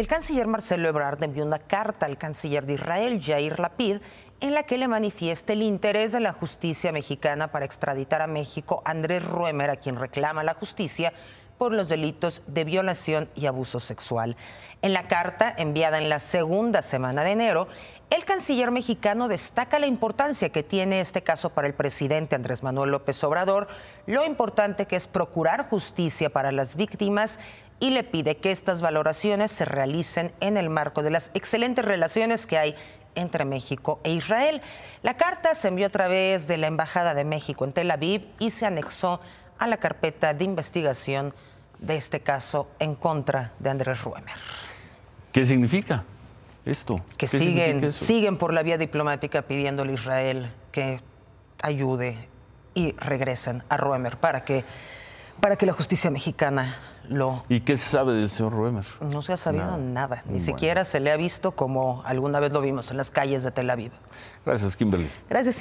El canciller Marcelo Ebrard envió una carta al canciller de Israel, Jair Lapid, en la que le manifiesta el interés de la justicia mexicana para extraditar a México a Andrés Ruemer, a quien reclama la justicia por los delitos de violación y abuso sexual. En la carta enviada en la segunda semana de enero, el canciller mexicano destaca la importancia que tiene este caso para el presidente Andrés Manuel López Obrador, lo importante que es procurar justicia para las víctimas y le pide que estas valoraciones se realicen en el marco de las excelentes relaciones que hay entre México e Israel. La carta se envió a través de la Embajada de México en Tel Aviv y se anexó a la carpeta de investigación de este caso en contra de Andrés Ruemer. ¿Qué significa esto? Que siguen, siguen por la vía diplomática pidiéndole a Israel que ayude y regresen a Ruemer para que, para que la justicia mexicana lo... ¿Y qué se sabe del señor Ruemer? No se ha sabido nada, ni siquiera se le ha visto como alguna vez lo vimos en las calles de Tel Aviv. Gracias, Kimberly. Gracias.